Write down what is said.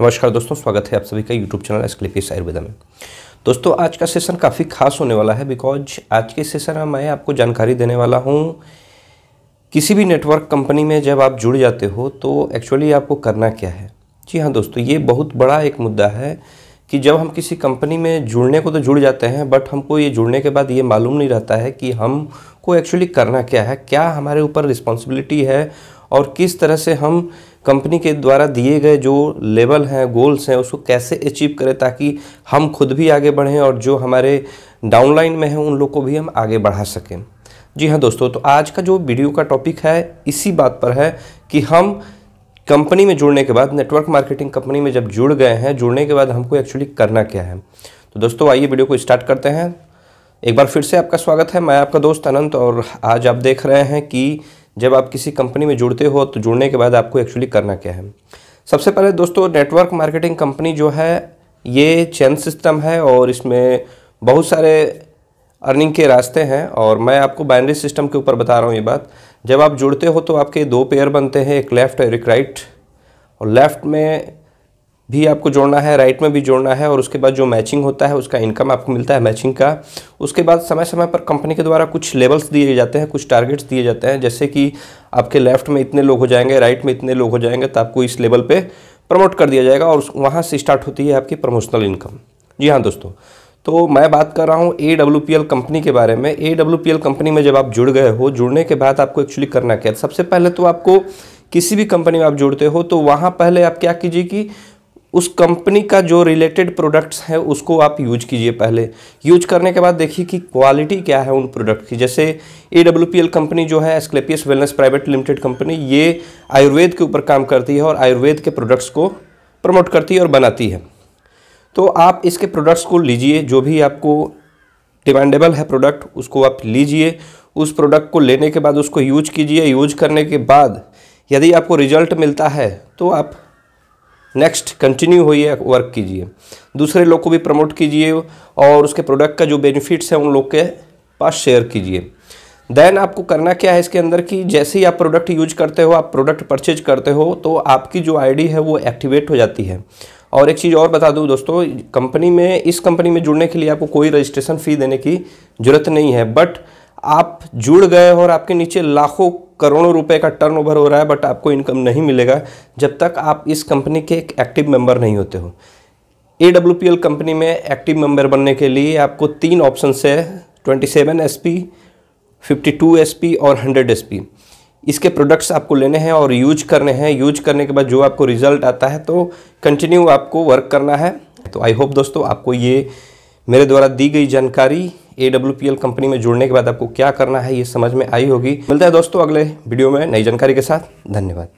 नमस्कार दोस्तों स्वागत है आप सभी का YouTube channel Asclepius Ayurveda में दोस्तों आज का सेशन काफ़ी खास होने वाला है बिकॉज आज के सेशन में मैं आपको जानकारी देने वाला हूँ किसी भी नेटवर्क कंपनी में जब आप जुड़ जाते हो तो एक्चुअली आपको करना क्या है जी हाँ दोस्तों ये बहुत बड़ा एक मुद्दा है कि जब हम किसी कंपनी में जुड़ने को तो जुड़ जाते हैं बट हमको ये जुड़ने के बाद ये मालूम नहीं रहता है कि हमको एक्चुअली करना क्या है क्या हमारे ऊपर रिस्पॉन्सिबिलिटी है और किस तरह से हम कंपनी के द्वारा दिए गए जो लेवल हैं गोल्स हैं उसको कैसे अचीव करें ताकि हम खुद भी आगे बढ़ें और जो हमारे डाउनलाइन में हैं उन लोग को भी हम आगे बढ़ा सकें जी हाँ दोस्तों तो आज का जो वीडियो का टॉपिक है इसी बात पर है कि हम कंपनी में जुड़ने के बाद नेटवर्क मार्केटिंग कंपनी में जब जुड़ गए हैं जुड़ने के बाद हमको एक्चुअली करना क्या है तो दोस्तों आइए वीडियो को स्टार्ट करते हैं एक बार फिर से आपका स्वागत है मैं आपका दोस्त अनंत और आज आप देख रहे हैं कि जब आप किसी कंपनी में जुड़ते हो तो जुड़ने के बाद आपको एक्चुअली करना क्या है सबसे पहले दोस्तों नेटवर्क मार्केटिंग कंपनी जो है ये चैन सिस्टम है और इसमें बहुत सारे अर्निंग के रास्ते हैं और मैं आपको बाइनरी सिस्टम के ऊपर बता रहा हूँ ये बात जब आप जुड़ते हो तो आपके दो पेयर बनते हैं एक लेफ़्ट और एक राइट और लेफ़्ट में भी आपको जोड़ना है राइट में भी जोड़ना है और उसके बाद जो मैचिंग होता है उसका इनकम आपको मिलता है मैचिंग का उसके बाद समय समय पर कंपनी के द्वारा कुछ लेवल्स दिए जाते हैं कुछ टारगेट्स दिए जाते हैं जैसे कि आपके लेफ्ट में इतने लोग हो जाएंगे राइट में इतने लोग हो जाएंगे तो आपको इस लेवल पर प्रमोट कर दिया जाएगा और वहाँ से स्टार्ट होती है आपकी प्रमोशनल इनकम जी हाँ दोस्तों तो मैं बात कर रहा हूँ A W P L company के बारे में A W P L company में जब आप जुड़ गए हो जुड़ने के बाद आपको एक्चुअली करना क्या है सबसे पहले तो आपको किसी भी कंपनी में आप जुड़ते हो तो वहाँ पहले आप क्या कीजिए कि उस कंपनी का जो रिलेटेड प्रोडक्ट्स है उसको आप यूज कीजिए पहले यूज करने के बाद देखिए कि क्वालिटी क्या है उन प्रोडक्ट की जैसे ए कंपनी जो है Asclepius wellness private limited company ये आयुर्वेद के ऊपर काम करती है और आयुर्वेद के प्रोडक्ट्स को प्रमोट करती है और बनाती है तो आप इसके प्रोडक्ट्स को लीजिए जो भी आपको डिमांडेबल है प्रोडक्ट उसको आप लीजिए उस प्रोडक्ट को लेने के बाद उसको यूज कीजिए यूज करने के बाद यदि आपको रिजल्ट मिलता है तो आप नेक्स्ट कंटिन्यू होइए वर्क कीजिए दूसरे लोग को भी प्रमोट कीजिए और उसके प्रोडक्ट का जो बेनिफिट्स हैं उन लोग के पास शेयर कीजिए देन आपको करना क्या है इसके अंदर कि जैसे ही आप प्रोडक्ट यूज करते हो आप प्रोडक्ट परचेज करते हो तो आपकी जो आईडी है वो एक्टिवेट हो जाती है और एक चीज़ और बता दूँ दोस्तों कंपनी में इस कंपनी में जुड़ने के लिए आपको कोई रजिस्ट्रेशन फ़ी देने की ज़रूरत नहीं है बट आप जुड़ गए और आपके नीचे लाखों करोड़ों रुपए का टर्नओवर हो रहा है बट आपको इनकम नहीं मिलेगा जब तक आप इस कंपनी के एक एक्टिव मेंबर नहीं होते हो A W P L company में एक्टिव मेंबर बनने के लिए आपको तीन ऑप्शन है twenty seven S P fifty two S P और हंड्रेड एस पी इसके प्रोडक्ट्स आपको लेने हैं और यूज करने हैं यूज करने के बाद जो आपको रिजल्ट आता है तो कंटिन्यू आपको वर्क करना है तो आई होप दोस्तों आपको ये मेरे द्वारा दी गई जानकारी ए कंपनी में जुड़ने के बाद आपको क्या करना है ये समझ में आई होगी मिलता है दोस्तों अगले वीडियो में नई जानकारी के साथ धन्यवाद